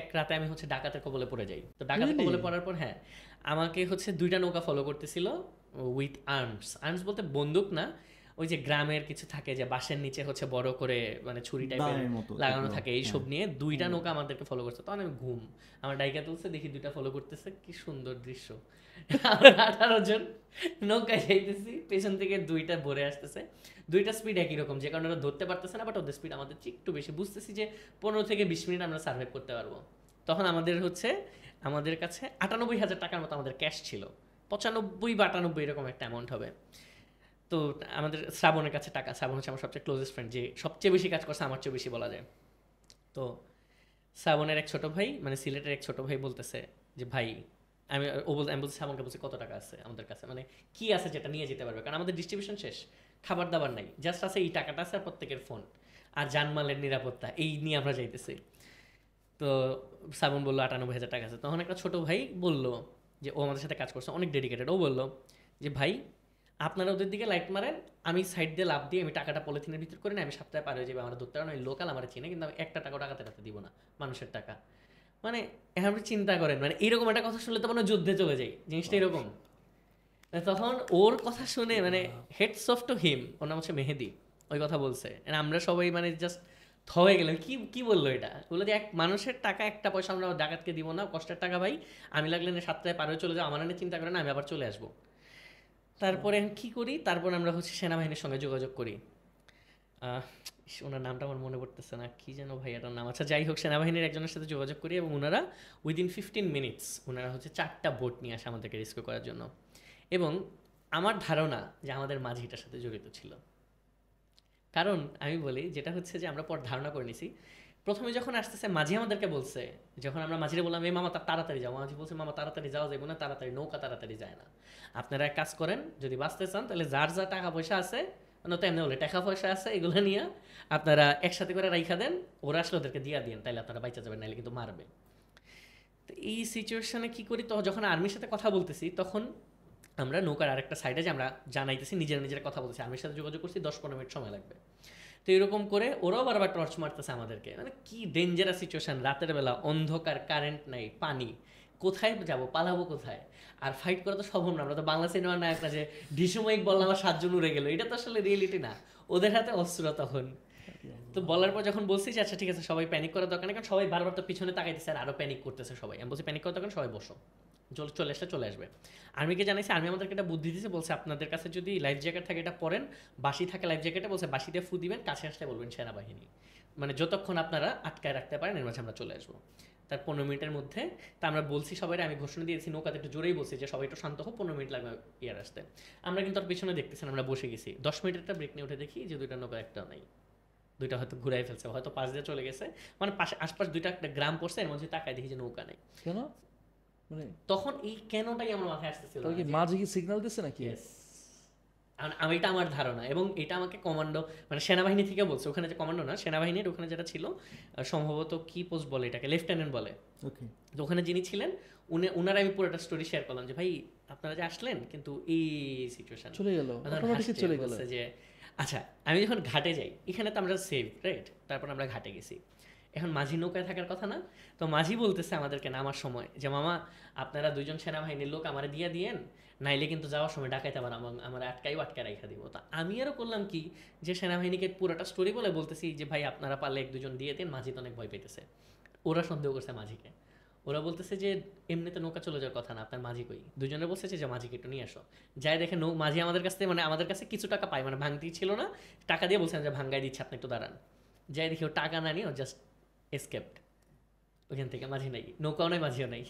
এক রাতে আমি হচ্ছে ডাকাতের কবলে পড়ে যাই তো ডাকাতের কবলে পড়ার পর হ্যাঁ আমাকে হচ্ছে দুইটা নৌকা ফলো করতেছিল উইথ আর্মস আর্মস বলতে বন্দুক না ওই যে গ্রামের কিছু থাকে যে বাসের নিচে হচ্ছে বড় করে মানে ছুরি টাইপের লাগানো থাকে এইসব হ্যাঁ। নিয়ে দুইটা নৌকা আমাদেরকে ফলো করছে তখন আমি ঘুম আমার ডাইকা তুলছে দেখি দুইটা ফলো করতেছে কি সুন্দর দৃশ্য আঠারো জন নৌকায় যাইতেছি পেছন থেকে দুইটা ভরে আসতেছে দুইটা স্পিড একই রকম যে কারণে ওরা ধরতে পারতেছে না বাট ওদের স্পিড আমাদের একটু বেশি বুঝতেছি যে পনেরো থেকে বিশ মিনিট আমরা সার্ভাইভ করতে পারবো তখন আমাদের হচ্ছে আমাদের কাছে আটানব্বই হাজার টাকার মতো আমাদের ক্যাশ ছিল পঁচানব্বই বা আটানব্বই এরকম একটা অ্যামাউন্ট হবে তো আমাদের শ্রাবণের কাছে টাকা শ্রাবণ হচ্ছে আমার সবচেয়ে ক্লোজেস্ট ফ্রেন্ড যে সবচেয়ে বেশি কাজ করছে আমার চেয়ে বেশি বলা যায় তো শ্রাবণের এক ছোট ভাই মানে সিলেটের এক ছোট ভাই বলতেছে যে ভাই আমি ও বলতে আমি বলছি শ্রাবণকে বলছি কত টাকা আছে আমাদের কাছে মানে কি আছে যেটা নিয়ে যেতে পারবে কারণ আমাদের ডিস্ট্রিবিউশন শেষ খাবার দাবার নাই জাস্ট আছে এই টাকাটা আছে আর প্রত্যেকের ফোন আর জানমালের নিরাপত্তা এই নিয়ে আমরা যাইতেছি তো শ্রাবণ বললো আটানব্বই হাজার টাকা আছে তখন একটা ছোটো ভাই বলল যে ও আমাদের সাথে কাজ করছে অনেক ডেডিকেটেড ও বললো যে ভাই আপনারা ওদের দিকে লাইট মারেন আমি সাইড দিয়ে লাভ দিয়ে আমি টাকাটা পলিথিনের ভিতর করে না আমি সপ্তাহে পার হয়ে যাবে আমার ধরতে পারেন ওই লোকাল আমার চিনে কিন্তু আমি একটা টাকা টাকাতে রাতে দিব না মানুষের টাকা মানে আপনি চিন্তা করেন মানে এরকম একটা কথা শুনলে তো মানে যুদ্ধে চলে যাই জিনিসটা এরকম তখন ওর কথা শুনে মানে হেড সফট টু হিম ওর নাম হচ্ছে মেহেদি ওই কথা বলছে আমরা সবাই মানে জাস্ট হয়ে গেলাম কি কি বললো এটা বললো যে এক মানুষের টাকা একটা পয়সা আমরা ডাকাতকে দিব না কষ্টের টাকা ভাই আমি লাগলে না সাতটায় পারে চলে যাও আমার চিন্তা করে না আমি আবার চলে আসবো তারপরে আমি হ্যাঁ। কী করি তারপর আমরা হচ্ছে সেনাবাহিনীর সঙ্গে যোগাযোগ করি ওনার নামটা আমার মনে পড়তেছে না কী যেন ভাইয়াটার নাম আচ্ছা যাই হোক সেনাবাহিনীর একজনের সাথে যোগাযোগ করি এবং ওনারা উইদিন ফিফটিন মিনিটস ওনারা হচ্ছে চারটা বোট নিয়ে আসে আমাদেরকে রেস্কিউ করার জন্য এবং আমার ধারণা যে আমাদের মাঝিটার সাথে জড়িত ছিল কারণ আমি বলি যেটা হচ্ছে যে আমরা পর ধারণা করে নিছি প্রথমে যখন আসতেছে মাঝি আমাদেরকে বলছে যখন আমরা মাঝিরে বললাম এই মামা তাড়াতাড়ি যাও মাঝি বলছে মামা তাড়াতাড়ি যাওয়া যাবে না তাড়াতাড়ি নৌকা তাড়াতাড়ি যায় না আপনারা এক কাজ করেন যদি বাঁচতে চান তাহলে যার যা টাকা পয়সা আছে নয়তো এমনি বলে টাকা পয়সা আছে এগুলো নিয়ে আপনারা একসাথে করে রাইখা দেন ওরা আসলে ওদেরকে দিয়ে দিন তাহলে আপনারা বাইচা যাবেন নাহলে কিন্তু মারবে তো এই সিচুয়েশনে কী করি তো যখন আর্মির সাথে কথা বলতেছি তখন আমরা নৌকার আরেকটা সাইডে যে আমরা জানাইতেছি নিজের নিজের কথা বলতেছি আর্মির সাথে যোগাযোগ করছি দশ পনেরো মিনিট সময় লাগবে তো এরকম করে ওরাও বারবার টর্চ মারতেছে আমাদেরকে মানে কি ডেঞ্জারাস সিচুয়েশন রাতের বেলা অন্ধকার কারেন্ট নাই পানি কোথায় যাবো পালাবো কোথায় আর ফাইট করা তো সম্ভব না আমরা তো বাংলা সিনেমার নায়ক না যে ডিসময়িক বললাম আমার সাতজন উড়ে গেলো এটা তো আসলে রিয়েলিটি না ওদের হাতে অস্ত্র তখন তো বলার পর যখন বলছি যে আচ্ছা ঠিক আছে সবাই প্যানিক করার দরকার নেই কারণ সবাই বারবার তো পিছনে তাকাইতেছে আর আরও প্যানিক করতেছে সবাই আমি বলছি প্যানিক করার দরকার সবাই বসো চলে আসলে চলে আসবে আর্মিকে জানাইছে আর্মি আমাদেরকে একটা বুদ্ধি দিয়েছে বলছে আপনাদের কাছে যদি লাইফ জ্যাকেট থাকে এটা পরেন বাসি থাকে লাইফ জ্যাকেটে বলছে বাসিতে ফু দিবেন কাছে আসতে বলবেন সেনাবাহিনী মানে যতক্ষণ আপনারা আটকায় রাখতে পারেন এর মাঝে আমরা চলে আসবো তার পনেরো মিনিটের মধ্যে তা আমরা বলছি সবাই আমি ঘোষণা দিয়েছি নৌকাতে একটু জোরেই বলছি যে সবাই একটু শান্ত হোক পনেরো মিনিট লাগবে ইয়ার আসতে আমরা কিন্তু আর পিছনে দেখতেছি আমরা বসে গেছি দশ মিনিটের একটা ব্রেক নিয়ে উঠে দেখি যে দুইটা নৌকা একটা নাই দুইটা হয়তো ঘুরাই ফেলছে হয়তো পাশ দিয়ে চলে গেছে মানে পাশে আশপাশ দুইটা একটা গ্রাম পড়ছে এর মধ্যে তাকায় দেখি যে নৌকা নেই কেন মানে তখন এই কেনটাই আমার মাথায় আসতেছিল তাহলে কি মাঝে কি সিগন্যাল দিছে নাকি यस আমি এটা আমার ধারণা এবং এটা আমাকে কমান্ডো মানে সেনাবাহিনী থেকে বলছে ওখানে যে কমান্ডো না সেনাবাহিনীর ওখানে যেটা ছিল সম্ভবত কি পোস্ট বলে এটাকে লেফটেন্যান্ট বলে ওকে তো ওখানে যিনি ছিলেন উনি উনার আমি পুরো একটা স্টোরি শেয়ার করলাম যে ভাই আপনারা যে আসলেন কিন্তু এই সিচুয়েশন চলে গেল অটোমেটিক আচ্ছা, চলে গেল যে আচ্ছা আমি যখন ঘাটে যাই এখানে তো আমরা সেফ রাইট তারপর আমরা ঘাটে গেছি এখন মাঝি নৌকায় থাকার কথা না তো মাঝি বলতেছে আমাদেরকে নামার সময় যে মামা আপনারা দুইজন সেনাবাহিনীর লোক আমার দিয়ে দিয়েন নাইলে কিন্তু যাওয়ার সময় ডাকাইতে আমার আমার আটকাই আটকে রাখা দিব তো আমি আরও করলাম কি যে সেনাবাহিনীকে পুরোটা স্টোরি বলে বলতেছি যে ভাই আপনারা পারলে এক দুজন দিয়ে দেন মাঝি তো অনেক ভয় পেতেছে ওরা সন্দেহ করছে মাঝিকে ওরা বলতেছে যে এমনিতে নৌকা চলে যাওয়ার কথা না আপনার মাঝি কই দুজনে বলতেছে যে মাঝিকে একটু নিয়ে আসো যাই দেখে নৌ মাঝি আমাদের কাছ থেকে মানে আমাদের কাছে কিছু টাকা পায় মানে ভাঙতি ছিল না টাকা দিয়ে বলছেন যে ভাঙ্গাই দিচ্ছে আপনি একটু দাঁড়ান যাই দেখি ও টাকা না নিয়ে ও জাস্ট এসকেপ ওইখান থেকে মাঝে নাই নৌকাও নাই মাঝেও নাই